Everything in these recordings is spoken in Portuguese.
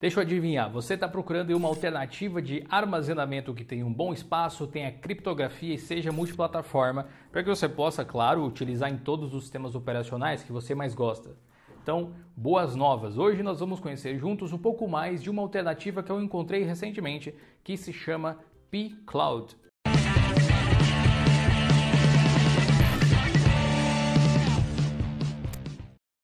Deixa eu adivinhar, você está procurando uma alternativa de armazenamento que tenha um bom espaço, tenha criptografia e seja multiplataforma, para que você possa, claro, utilizar em todos os sistemas operacionais que você mais gosta. Então, boas novas! Hoje nós vamos conhecer juntos um pouco mais de uma alternativa que eu encontrei recentemente, que se chama P-Cloud.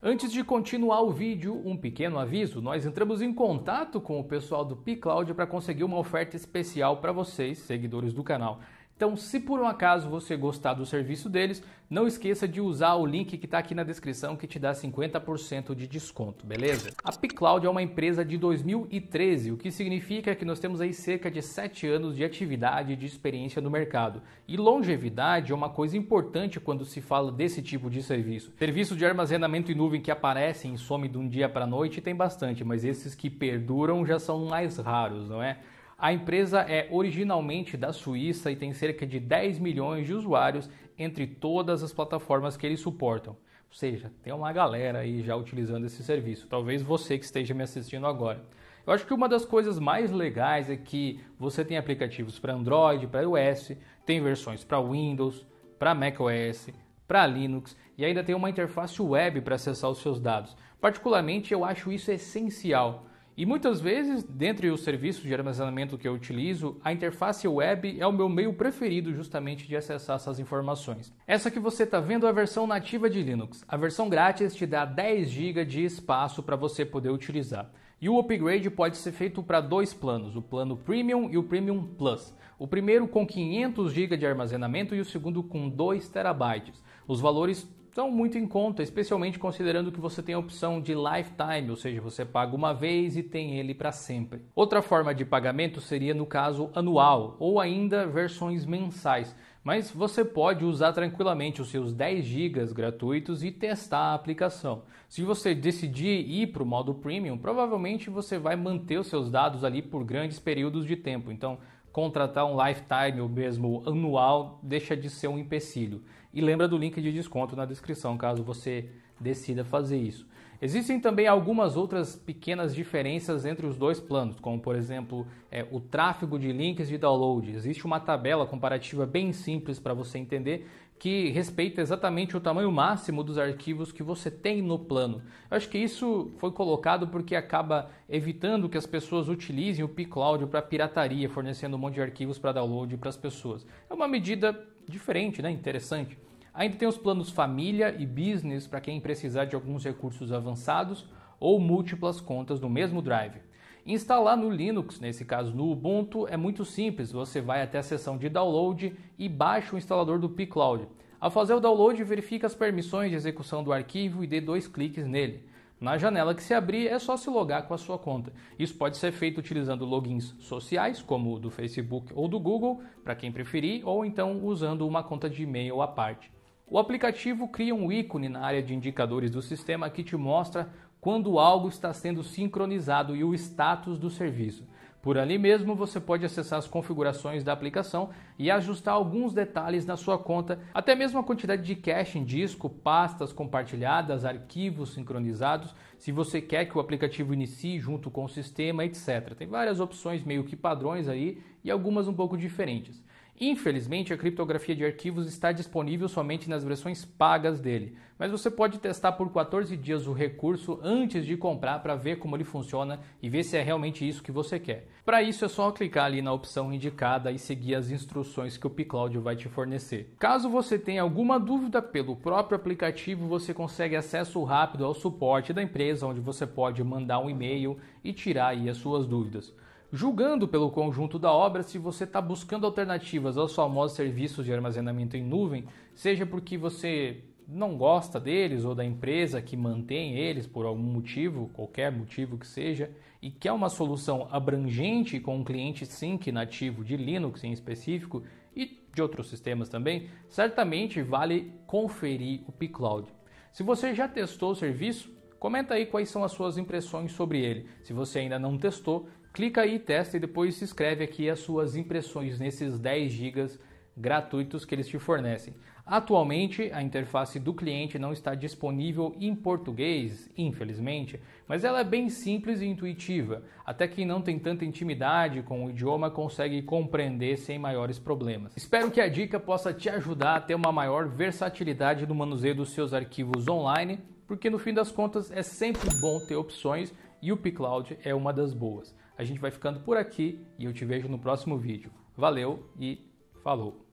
Antes de continuar o vídeo, um pequeno aviso: nós entramos em contato com o pessoal do Picloud para conseguir uma oferta especial para vocês, seguidores do canal. Então, se por um acaso você gostar do serviço deles, não esqueça de usar o link que está aqui na descrição que te dá 50% de desconto, beleza? A Picloud é uma empresa de 2013, o que significa que nós temos aí cerca de 7 anos de atividade e de experiência no mercado. E longevidade é uma coisa importante quando se fala desse tipo de serviço. Serviço de armazenamento em nuvem que aparecem e some de um dia para noite tem bastante, mas esses que perduram já são mais raros, não é? A empresa é originalmente da Suíça e tem cerca de 10 milhões de usuários entre todas as plataformas que eles suportam. Ou seja, tem uma galera aí já utilizando esse serviço. Talvez você que esteja me assistindo agora. Eu acho que uma das coisas mais legais é que você tem aplicativos para Android, para iOS, tem versões para Windows, para macOS, para Linux e ainda tem uma interface web para acessar os seus dados. Particularmente, eu acho isso essencial e muitas vezes, dentre os serviços de armazenamento que eu utilizo, a interface web é o meu meio preferido justamente de acessar essas informações. Essa que você está vendo é a versão nativa de Linux. A versão grátis te dá 10 GB de espaço para você poder utilizar. E o upgrade pode ser feito para dois planos, o plano Premium e o Premium Plus. O primeiro com 500 GB de armazenamento e o segundo com 2 TB. Os valores estão muito em conta, especialmente considerando que você tem a opção de lifetime, ou seja, você paga uma vez e tem ele para sempre. Outra forma de pagamento seria no caso anual ou ainda versões mensais mas você pode usar tranquilamente os seus 10 GB gratuitos e testar a aplicação. Se você decidir ir para o modo premium, provavelmente você vai manter os seus dados ali por grandes períodos de tempo. Então, contratar um lifetime ou mesmo anual deixa de ser um empecilho. E lembra do link de desconto na descrição caso você decida fazer isso. Existem também algumas outras pequenas diferenças entre os dois planos, como por exemplo é, o tráfego de links de download. Existe uma tabela comparativa bem simples para você entender que respeita exatamente o tamanho máximo dos arquivos que você tem no plano. Eu acho que isso foi colocado porque acaba evitando que as pessoas utilizem o pCloud para pirataria, fornecendo um monte de arquivos para download para as pessoas. É uma medida diferente, né? interessante. Ainda tem os planos família e business para quem precisar de alguns recursos avançados ou múltiplas contas no mesmo drive. Instalar no Linux, nesse caso no Ubuntu, é muito simples. Você vai até a seção de download e baixa o instalador do pCloud. Ao fazer o download, verifique as permissões de execução do arquivo e dê dois cliques nele. Na janela que se abrir, é só se logar com a sua conta. Isso pode ser feito utilizando logins sociais, como o do Facebook ou do Google, para quem preferir, ou então usando uma conta de e-mail à parte. O aplicativo cria um ícone na área de indicadores do sistema que te mostra quando algo está sendo sincronizado e o status do serviço. Por ali mesmo você pode acessar as configurações da aplicação e ajustar alguns detalhes na sua conta, até mesmo a quantidade de cache em disco, pastas compartilhadas, arquivos sincronizados, se você quer que o aplicativo inicie junto com o sistema, etc. Tem várias opções meio que padrões aí e algumas um pouco diferentes. Infelizmente, a criptografia de arquivos está disponível somente nas versões pagas dele, mas você pode testar por 14 dias o recurso antes de comprar para ver como ele funciona e ver se é realmente isso que você quer. Para isso é só clicar ali na opção indicada e seguir as instruções que o Picloud vai te fornecer. Caso você tenha alguma dúvida pelo próprio aplicativo, você consegue acesso rápido ao suporte da empresa, onde você pode mandar um e-mail e tirar aí as suas dúvidas julgando pelo conjunto da obra se você está buscando alternativas aos famosos serviços de armazenamento em nuvem, seja porque você não gosta deles ou da empresa que mantém eles por algum motivo, qualquer motivo que seja, e quer uma solução abrangente com um cliente sync nativo de Linux em específico e de outros sistemas também, certamente vale conferir o pCloud. Se você já testou o serviço, comenta aí quais são as suas impressões sobre ele. Se você ainda não testou, Clica aí, testa e depois se escreve aqui as suas impressões nesses 10 GB gratuitos que eles te fornecem. Atualmente, a interface do cliente não está disponível em português, infelizmente, mas ela é bem simples e intuitiva. Até quem não tem tanta intimidade com o idioma consegue compreender sem maiores problemas. Espero que a dica possa te ajudar a ter uma maior versatilidade no manuseio dos seus arquivos online, porque no fim das contas é sempre bom ter opções e o pCloud é uma das boas. A gente vai ficando por aqui e eu te vejo no próximo vídeo. Valeu e falou!